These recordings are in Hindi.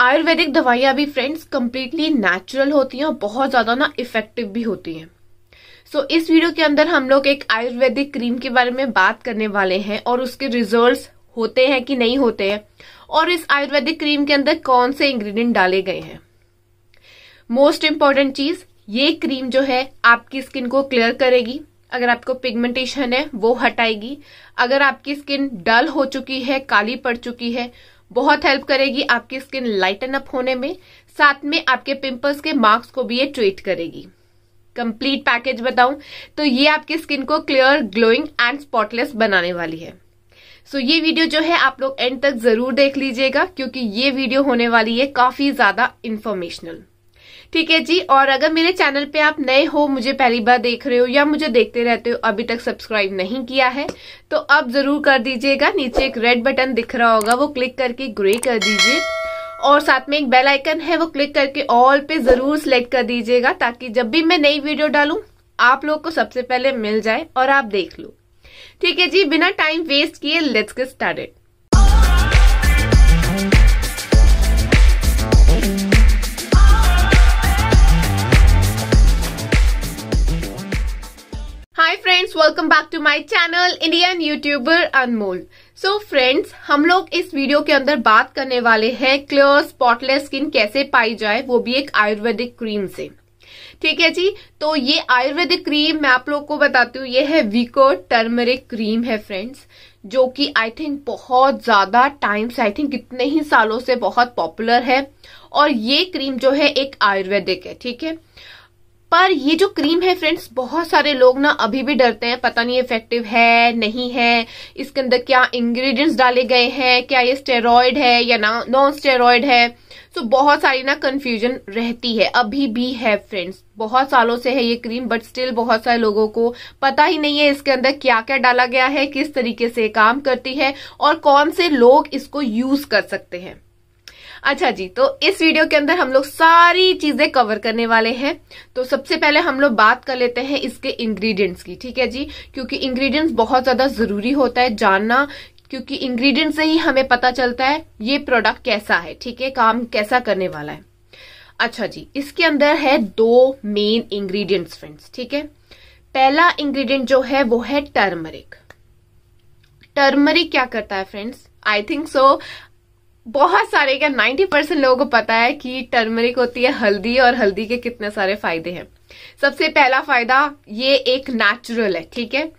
आयुर्वेदिक दवाइयां भी फ्रेंड्स कंप्लीटली नेचुरल होती हैं और बहुत ज़्यादा ना इफेक्टिव भी होती हैं सो so, इस वीडियो के अंदर हम लोग एक आयुर्वेदिक क्रीम के बारे में बात करने वाले हैं और उसके रिजल्ट होते हैं कि नहीं होते हैं और इस आयुर्वेदिक क्रीम के अंदर कौन से इंग्रेडिएंट डाले गए हैं मोस्ट इम्पॉर्टेंट चीज ये क्रीम जो है आपकी स्किन को क्लियर करेगी अगर आपको पिगमेंटेशन है वो हटाएगी अगर आपकी स्किन डल हो चुकी है काली पड़ चुकी है बहुत हेल्प करेगी आपकी स्किन लाइटन अप होने में साथ में आपके पिंपल्स के मार्क्स को भी ये ट्रीट करेगी कंप्लीट पैकेज बताऊं तो ये आपकी स्किन को क्लियर ग्लोइंग एंड स्पॉटलेस बनाने वाली है सो so, ये वीडियो जो है आप लोग एंड तक जरूर देख लीजिएगा क्योंकि ये वीडियो होने वाली है काफी ज्यादा इन्फॉर्मेशनल ठीक है जी और अगर मेरे चैनल पे आप नए हो मुझे पहली बार देख रहे हो या मुझे देखते रहते हो अभी तक सब्सक्राइब नहीं किया है तो अब जरूर कर दीजिएगा नीचे एक रेड बटन दिख रहा होगा वो क्लिक करके ग्रे कर दीजिए और साथ में एक बेल आइकन है वो क्लिक करके ऑल पे जरूर सिलेक्ट कर दीजिएगा ताकि जब भी मैं नई वीडियो डालूं आप लोग को सबसे पहले मिल जाए और आप देख लो ठीक है जी बिना टाइम वेस्ट किए let's get started hi friends welcome back to my channel Indian YouTuber Anmol so friends हम लोग इस वीडियो के अंदर बात करने वाले हैं क्लियर स्पॉटलेस स्किन कैसे पाई जाए वो भी एक आयुर्वेदिक क्रीम से ठीक है जी तो ये आयुर्वेदिक क्रीम मैं आप लोग को बताती हूँ ये है विको टर्मरिक क्रीम है फ्रेंड्स जो कि आई थिंक बहुत ज्यादा टाइम से आई थिंक कितने ही सालों से बहुत पॉपुलर है और ये क्रीम जो है एक आयुर्वेदिक है ठीक है पर ये जो क्रीम है फ्रेंड्स बहुत सारे लोग ना अभी भी डरते हैं पता नहीं इफेक्टिव है नहीं है इसके अंदर क्या इंग्रेडिएंट्स डाले गए हैं क्या ये स्टेरॉयड है या ना नॉन स्टेरॉयड है सो so, बहुत सारी ना कंफ्यूजन रहती है अभी भी है फ्रेंड्स बहुत सालों से है ये क्रीम बट स्टिल बहुत सारे लोगों को पता ही नहीं है इसके अंदर क्या क्या डाला गया है किस तरीके से काम करती है और कौन से लोग इसको यूज कर सकते हैं अच्छा जी तो इस वीडियो के अंदर हम लोग सारी चीजें कवर करने वाले हैं तो सबसे पहले हम लोग बात कर लेते हैं इसके इंग्रेडिएंट्स की ठीक है जी क्योंकि इंग्रेडिएंट्स बहुत ज्यादा जरूरी होता है जानना क्योंकि इंग्रेडिएंट्स से ही हमें पता चलता है ये प्रोडक्ट कैसा है ठीक है काम कैसा करने वाला है अच्छा जी इसके अंदर है दो मेन इंग्रीडियंट्स फ्रेंड्स ठीक है पहला इंग्रीडियंट जो है वो है टर्मरिक टर्मरिक क्या करता है फ्रेंड्स आई थिंक सो बहुत सारे क्या नाइन्टी परसेंट लोगों को पता है कि टर्मरिक होती है हल्दी और हल्दी के कितने सारे फायदे हैं सबसे पहला फायदा ये एक नेचुरल है ठीक है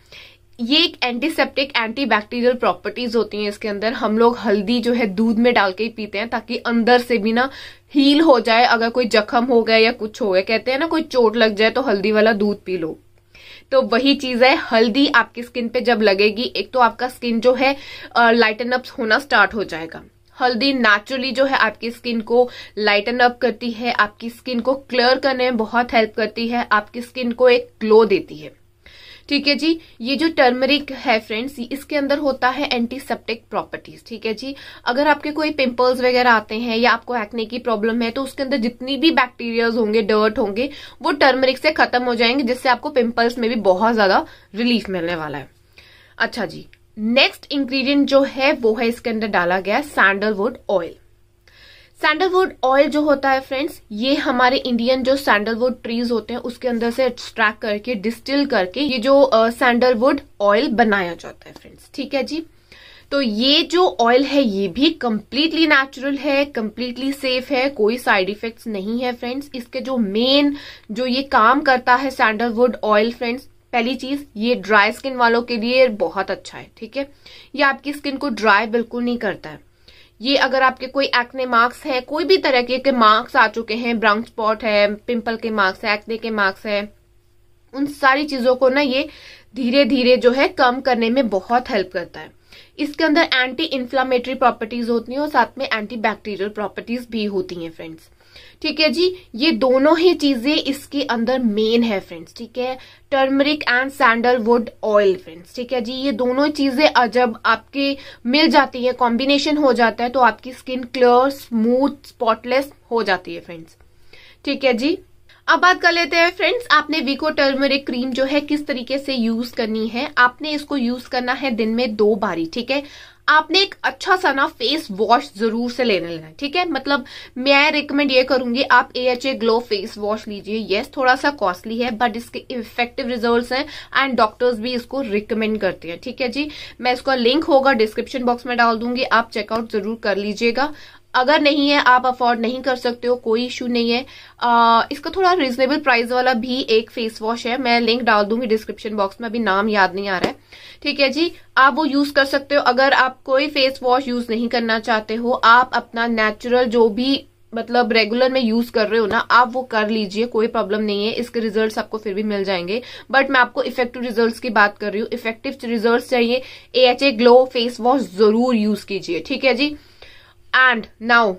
ये एक एंटीसेप्टिक एंटीबैक्टीरियल प्रॉपर्टीज होती हैं इसके अंदर हम लोग हल्दी जो है दूध में डाल के ही पीते हैं ताकि अंदर से भी ना हील हो जाए अगर कोई जख्म हो गया या कुछ हो गया कहते हैं ना कोई चोट लग जाए तो हल्दी वाला दूध पी लो तो वही चीज है हल्दी आपकी स्किन पे जब लगेगी एक तो आपका स्किन जो है लाइटन अप होना स्टार्ट हो जाएगा हल्दी नेचुरली जो है आपकी स्किन को लाइटन अप करती है आपकी स्किन को क्लियर करने में बहुत हेल्प करती है आपकी स्किन को एक ग्लो देती है ठीक है जी ये जो टर्मरिक है फ्रेंड्स इसके अंदर होता है एंटीसेप्टिक प्रॉपर्टीज ठीक है जी अगर आपके कोई पिंपल्स वगैरह आते हैं या आपको एक्ने की प्रॉब्लम है तो उसके अंदर जितनी भी बैक्टीरियाज होंगे डर्ट होंगे वो टर्मरिक से खत्म हो जाएंगे जिससे आपको पिंपल्स में भी बहुत ज्यादा रिलीफ मिलने वाला है अच्छा जी नेक्स्ट इंग्रेडिएंट जो है वो है इसके अंदर डाला गया सैंडलवुड ऑयल सैंडलवुड ऑयल जो होता है फ्रेंड्स ये हमारे इंडियन जो सैंडलवुड ट्रीज होते हैं उसके अंदर से एक्सट्रैक्ट करके डिस्टिल करके ये जो सैंडलवुड ऑयल बनाया जाता है फ्रेंड्स ठीक है जी तो ये जो ऑयल है ये भी कम्प्लीटली नेचुरल है कम्प्लीटली सेफ है कोई साइड इफेक्ट्स नहीं है फ्रेंड्स इसके जो मेन जो ये काम करता है सैंडलवुड ऑयल फ्रेंड्स पहली चीज ये ड्राई स्किन वालों के लिए बहुत अच्छा है ठीक है ये आपकी स्किन को ड्राई बिल्कुल नहीं करता है ये अगर आपके कोई एक्ने मार्क्स है कोई भी तरह के, के मार्क्स आ चुके हैं ब्राउन स्पॉट है पिंपल के मार्क्स है एक्ने के मार्क्स है उन सारी चीजों को ना ये धीरे धीरे जो है कम करने में बहुत हेल्प करता है इसके अंदर एंटी इन्फ्लामेटरी प्रॉपर्टीज होती हैं और साथ में एंटी बैक्टीरियल प्रॉपर्टीज भी होती हैं फ्रेंड्स ठीक है जी ये दोनों ही चीजें इसके अंदर मेन है फ्रेंड्स ठीक है turmeric and sandalwood oil friends ठीक है जी ये दोनों चीजें जब आपके मिल जाती है कॉम्बिनेशन हो जाता है तो आपकी स्किन क्लियर स्मूथ स्पॉटलेस हो जाती है फ्रेंड्स ठीक है जी अब बात कर लेते हैं फ्रेंड्स आपने विको टर्मरिक क्रीम जो है किस तरीके से यूज करनी है आपने इसको यूज करना है दिन में दो बारी ठीक है आपने एक अच्छा सा ना फेस वॉश जरूर से लेने लेना है ठीक है मतलब मैं रिकमेंड ये करूंगी आप A H A glow face wash लीजिए येस थोड़ा सा कॉस्टली है बट इसके इफेक्टिव रिजल्ट हैं एंड डॉक्टर्स भी इसको रिकमेंड करते हैं ठीक है जी मैं इसका लिंक होगा डिस्क्रिप्शन बॉक्स में डाल दूंगी आप चेकआउट जरूर कर लीजिएगा अगर नहीं है आप अफोर्ड नहीं कर सकते हो कोई इशू नहीं है आ, इसका थोड़ा रिजनेबल प्राइस वाला भी एक फेस वॉश है मैं लिंक डाल दूंगी डिस्क्रिप्शन बॉक्स में अभी नाम याद नहीं आ रहा है ठीक है जी आप वो यूज कर सकते हो अगर आप कोई फेस वॉश यूज नहीं करना चाहते हो आप अपना नेचुरल जो भी मतलब रेगुलर में यूज कर रहे हो ना आप वो कर लीजिए कोई प्रॉब्लम नहीं है इसके रिजल्ट्स आपको फिर भी मिल जाएंगे बट मैं आपको इफेक्टिव रिजल्ट्स की बात कर रही हूँ इफेक्टिव रिजल्ट्स चाहिए A H A glow face wash जरूर यूज कीजिए ठीक है जी एंड नाउ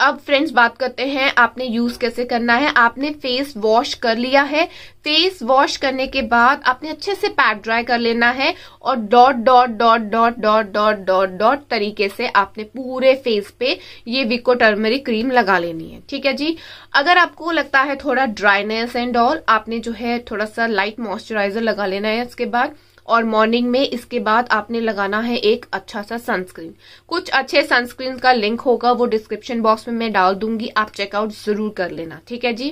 अब फ्रेंड्स बात करते हैं आपने यूज कैसे करना है आपने फेस वॉश कर लिया है फेस वॉश करने के बाद आपने अच्छे से पैड ड्राई कर लेना है और dot dot dot dot dot dot dot dot तरीके से आपने पूरे फेस पे ये विको टर्मरिक क्रीम लगा लेनी है ठीक है जी अगर आपको लगता है थोड़ा ड्राइनेस एंड ऑल आपने जो है थोड़ा सा लाइट मॉइस्चराइजर लगा लेना है इसके बाद और मॉर्निंग में इसके बाद आपने लगाना है एक अच्छा सा सनस्क्रीन कुछ अच्छे सनस्क्रीन का लिंक होगा वो डिस्क्रिप्शन बॉक्स में मैं डाल दूंगी आप चेकआउट जरूर कर लेना ठीक है जी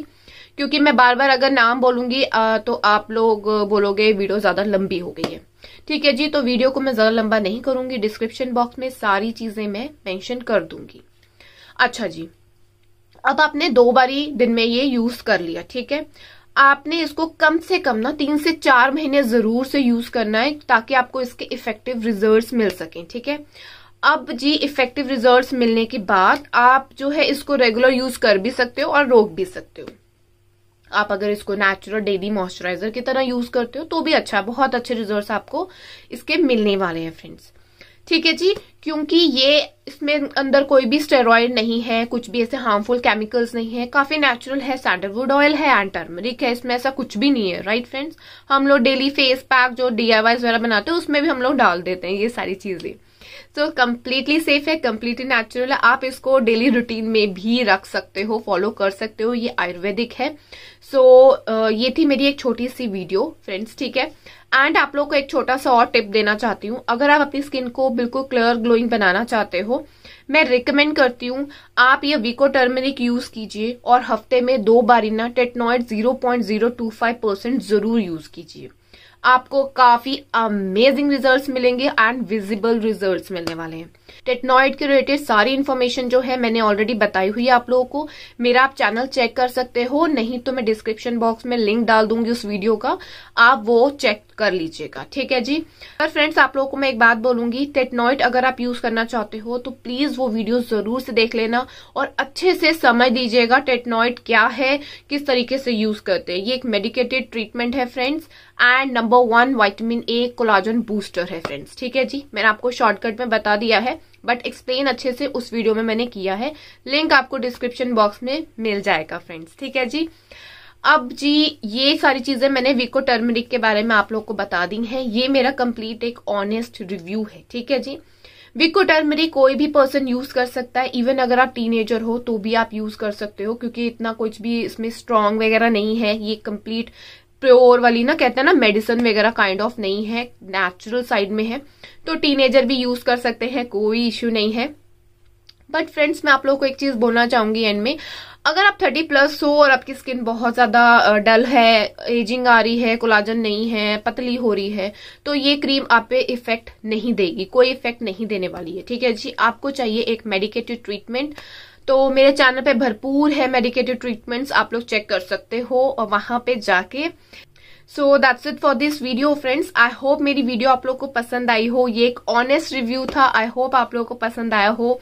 क्योंकि मैं बार बार अगर नाम बोलूंगी तो आप लोग बोलोगे वीडियो ज्यादा लंबी हो गई है ठीक है जी तो वीडियो को मैं ज्यादा लंबा नहीं करूंगी डिस्क्रिप्शन बॉक्स में सारी चीजें मैं मेंशन कर दूंगी अच्छा जी अब आपने दो बारी दिन में ये यूज कर लिया ठीक है आपने इसको कम से कम ना तीन से चार महीने जरूर से यूज करना है ताकि आपको इसके इफेक्टिव रिजल्ट्स मिल सकें ठीक है अब जी इफेक्टिव रिजल्ट्स मिलने के बाद आप जो है इसको रेगुलर यूज कर भी सकते हो और रोक भी सकते हो आप अगर इसको नेचुरल डेली मॉइस्चराइजर की तरह यूज करते हो तो भी अच्छा बहुत अच्छे रिजल्ट आपको इसके मिलने वाले हैं फ्रेंड्स ठीक है जी क्योंकि ये इसमें अंदर कोई भी स्टेरॉयड नहीं है कुछ भी ऐसे हार्मफुल केमिकल्स नहीं है काफी नेचुरल है सैंडलवुड ऑयल है एंड टर्मरिक है इसमें ऐसा कुछ भी नहीं है राइट फ्रेंड्स हम लोग डेली फेस पैक जो डी वगैरह बनाते हैं उसमें भी हम लोग डाल देते हैं ये सारी चीजें सो कम्प्लीटली सेफ है कम्प्लीटली नेचुरल है आप इसको डेली रूटीन में भी रख सकते हो फॉलो कर सकते हो ये आयुर्वेदिक है सो so, ये थी मेरी एक छोटी सी वीडियो फ्रेंड्स ठीक है एंड आप लोग को एक छोटा सा और टिप देना चाहती हूँ अगर आप अपनी स्किन को बिल्कुल क्लियर ग्लोइंग बनाना चाहते हो मैं रिकमेंड करती हूँ आप ये वीको टर्मेरिक यूज कीजिए और हफ्ते में दो बार इना टेटनॉइड zero point zero two five percent जरूर यूज कीजिए आपको काफी अमेजिंग रिजल्ट्स मिलेंगे एंड विजिबल रिजल्ट्स मिलने वाले हैं टेटनॉइड के रिलेटेड सारी इन्फॉर्मेशन जो है मैंने ऑलरेडी बताई हुई है आप लोगों को मेरा आप चैनल चेक कर सकते हो नहीं तो मैं डिस्क्रिप्शन बॉक्स में लिंक डाल दूंगी उस वीडियो का आप वो चेक कर लीजिएगा ठीक है जी और फ्रेंड्स आप लोगों को मैं एक बात बोलूंगी टेटनॉइड अगर आप यूज करना चाहते हो तो प्लीज वो वीडियो जरूर से देख लेना और अच्छे से समझ दीजिएगा टेटनॉइड क्या है किस तरीके से यूज करते हैं ये एक मेडिकेटेड ट्रीटमेंट है friends and number number one vitamin A collagen booster है फ्रेंड्स ठीक है जी मैंने आपको शॉर्टकट में बता दिया है बट एक्सप्लेन अच्छे से उस वीडियो में मैंने किया है लिंक आपको डिस्क्रिप्शन बॉक्स में मिल जाएगा फ्रेंड्स ठीक है जी अब जी ये सारी चीजें मैंने विको टर्मरिक के बारे में आप लोग को बता दी हैं ये मेरा कंप्लीट एक ऑनेस्ट रिव्यू है ठीक है जी विको टर्मरिक कोई भी पर्सन यूज कर सकता है इवन अगर आप टीनेजर हो तो भी आप यूज कर सकते हो क्योंकि इतना कुछ भी इसमें स्ट्रांग वगैरह नहीं है ये कंप्लीट प्योर वाली ना कहते हैं ना मेडिसिन वगैरह काइंड ऑफ नहीं है नेचुरल साइड में है तो टीनेजर भी यूज कर सकते हैं कोई इश्यू नहीं है बट फ्रेंड्स मैं आप लोगों को एक चीज बोलना चाहूंगी एंड में अगर आप थर्टी प्लस हो और आपकी स्किन बहुत ज्यादा डल है एजिंग आ रही है कोलाजन नहीं है पतली हो रही है तो ये क्रीम आप पे इफेक्ट नहीं देगी कोई इफेक्ट नहीं देने वाली है ठीक है जी आपको चाहिए एक मेडिकेटिव ट्रीटमेंट तो मेरे चैनल पे भरपूर है मेडिकेटेड ट्रीटमेंट्स आप लोग चेक कर सकते हो और वहां पे जाके so that's it for this video friends I hope मेरी वीडियो आप लोग को पसंद आई हो ये एक ऑनेस्ट रिव्यू था आई होप आप लोग को पसंद आया हो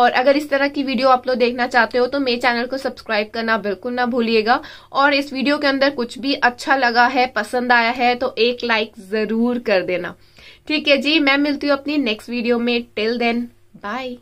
और अगर इस तरह की वीडियो आप लोग देखना चाहते हो तो मेरे चैनल को सब्सक्राइब करना बिल्कुल ना भूलिएगा और इस वीडियो के अंदर कुछ भी अच्छा लगा है पसंद आया है तो एक लाइक जरूर कर देना ठीक है जी मैं मिलती हूँ अपनी नेक्स्ट वीडियो में टिल देन बाय